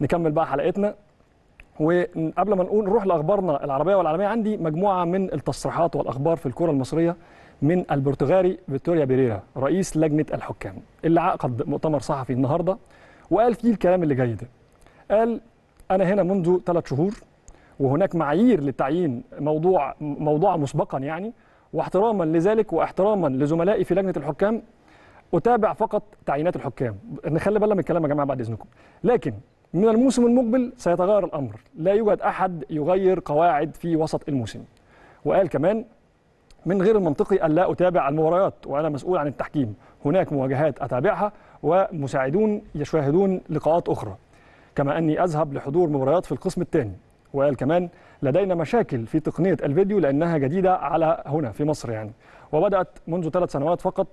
نكمل بقى حلقتنا وقبل ما نقول نروح لاخبارنا العربيه والعالميه عندي مجموعه من التصريحات والاخبار في الكره المصريه من البرتغالي فيكتوريا بيريرا رئيس لجنه الحكام اللي عقد مؤتمر صحفي النهارده وقال فيه الكلام اللي جاي ده قال انا هنا منذ ثلاث شهور وهناك معايير للتعيين موضوع موضوع مسبقا يعني واحتراما لذلك واحتراما لزملائي في لجنه الحكام اتابع فقط تعيينات الحكام نخلي بالنا من الكلام يا جماعه بعد اذنكم لكن من الموسم المقبل سيتغير الأمر لا يوجد أحد يغير قواعد في وسط الموسم وقال كمان من غير المنطقي ألا أتابع المباريات وأنا مسؤول عن التحكيم هناك مواجهات أتابعها ومساعدون يشاهدون لقاءات أخرى كما أني أذهب لحضور مباريات في القسم الثاني وقال كمان لدينا مشاكل في تقنية الفيديو لأنها جديدة على هنا في مصر يعني وبدأت منذ ثلاث سنوات فقط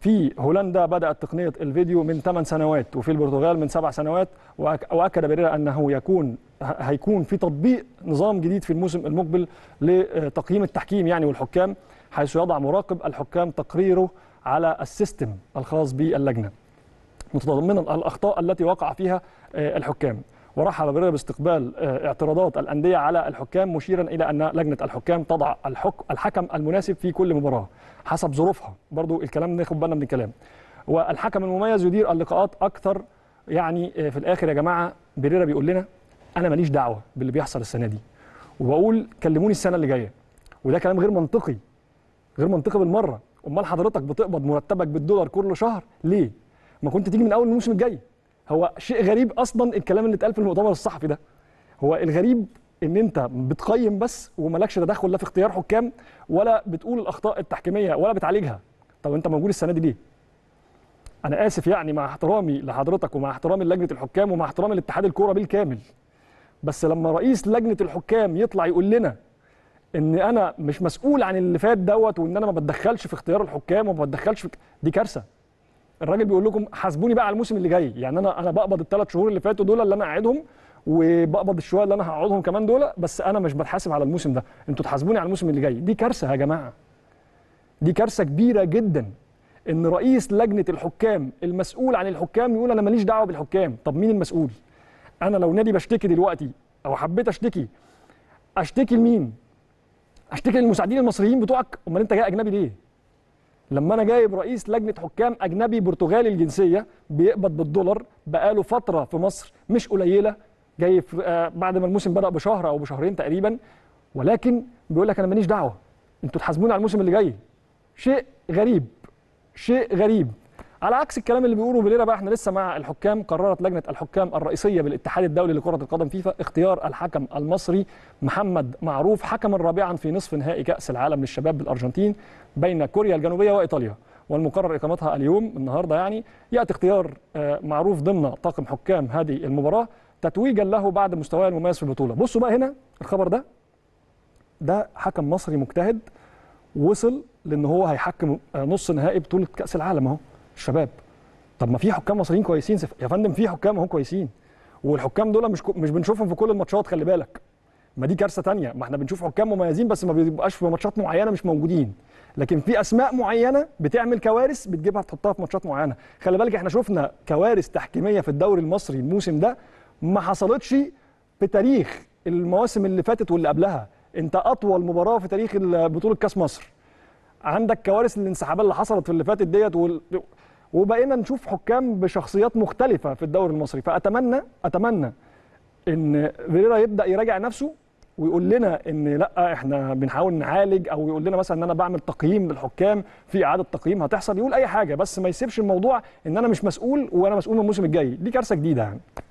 في هولندا بدأت تقنية الفيديو من 8 سنوات وفي البرتغال من 7 سنوات وأكد بريرا أنه يكون هيكون في تطبيق نظام جديد في الموسم المقبل لتقييم التحكيم يعني والحكام حيث يضع مراقب الحكام تقريره على السيستم الخاص باللجنة متضمنا الأخطاء التي وقع فيها آه، الحكام ورحب برضا باستقبال آه، اعتراضات الانديه على الحكام مشيرا الى ان لجنه الحكام تضع الحكم الحكم المناسب في كل مباراه حسب ظروفها برضو الكلام ناخد بالنا من الكلام والحكم المميز يدير اللقاءات اكثر يعني آه، في الاخر يا جماعه بريرا بيقول لنا انا ماليش دعوه باللي بيحصل السنه دي وبقول كلموني السنه اللي جايه وده كلام غير منطقي غير منطقي بالمره امال حضرتك بتقبض مرتبك بالدولار كل شهر ليه ما كنت تيجي من اول الموسم الجاي هو شيء غريب اصلا الكلام اللي اتقال في المؤتمر الصحفي ده هو الغريب ان انت بتقيم بس ومالكش تدخل لا في اختيار حكام ولا بتقول الاخطاء التحكيميه ولا بتعالجها طب انت موجود السنه دي ليه انا اسف يعني مع احترامي لحضرتك ومع احترامي لجنه الحكام ومع احترامي لاتحاد الكوره بالكامل بس لما رئيس لجنه الحكام يطلع يقول لنا ان انا مش مسؤول عن اللي فات دوت وان انا ما بتدخلش في اختيار الحكام وما بتدخلش في... دي كارثه الراجل بيقول لكم حاسبوني بقى على الموسم اللي جاي يعني انا انا بقبض الثلاث شهور اللي فاتوا دول اللي انا قاعدهم وبقبض الشويه اللي انا هقعدهم كمان دول بس انا مش بتحاسب على الموسم ده انتوا تحاسبوني على الموسم اللي جاي دي كارثه يا جماعه دي كارثه كبيره جدا ان رئيس لجنه الحكام المسؤول عن الحكام يقول انا ماليش دعوه بالحكام طب مين المسؤول انا لو نادي بشتكي دلوقتي او حبيت اشتكي اشتكي لمين اشتكي للمساعدين المصريين بتوعك امال انت جاي اجنبي ليه لما انا جايب رئيس لجنه حكام اجنبي برتغالي الجنسيه بيقبض بالدولار بقاله فتره في مصر مش قليله جاي آه، بعد ما الموسم بدا بشهر او بشهرين تقريبا ولكن بيقول لك انا ماليش دعوه انتوا تحاسبوني على الموسم اللي جاي شيء غريب شيء غريب على عكس الكلام اللي بيقولوا بليله بقى احنا لسه مع الحكام قررت لجنه الحكام الرئيسيه بالاتحاد الدولي لكره القدم فيفا اختيار الحكم المصري محمد معروف حكما رابعا في نصف نهائي كاس العالم للشباب بالارجنتين بين كوريا الجنوبيه وايطاليا والمقرر اقامتها اليوم النهارده يعني ياتي اختيار آه، معروف ضمن طاقم حكام هذه المباراه تتويجا له بعد مستواه المميز في البطوله بصوا بقى هنا الخبر ده ده حكم مصري مجتهد وصل لان هو هيحكم آه، نص نهائي بطوله كاس العالم اهو الشباب طب ما في حكام مصريين كويسين يا فندم في حكام اهو كويسين والحكام دول مش مش بنشوفهم في كل الماتشات خلي بالك ما دي كارثه تانية ما احنا بنشوف حكام مميزين بس ما بيبقاش في ماتشات معينه مش موجودين لكن في اسماء معينه بتعمل كوارث بتجيبها تحطها في ماتشات معينه خلي بالك احنا شفنا كوارث تحكيميه في الدوري المصري الموسم ده ما حصلتش في تاريخ المواسم اللي فاتت واللي قبلها انت اطول مباراه في تاريخ بطوله كاس مصر عندك كوارث الانسحابات اللي حصلت في اللي فاتت ديت وال... وبقينا نشوف حكام بشخصيات مختلفه في الدوري المصري فاتمنى اتمنى ان فيريرا يبدا يراجع نفسه ويقول لنا ان لا احنا بنحاول نعالج او يقول لنا مثلا ان انا بعمل تقييم للحكام في اعاده تقييم هتحصل يقول اي حاجه بس ما يسيبش الموضوع ان انا مش مسؤول وانا مسؤول من الموسم الجاي دي كارثه جديده يعني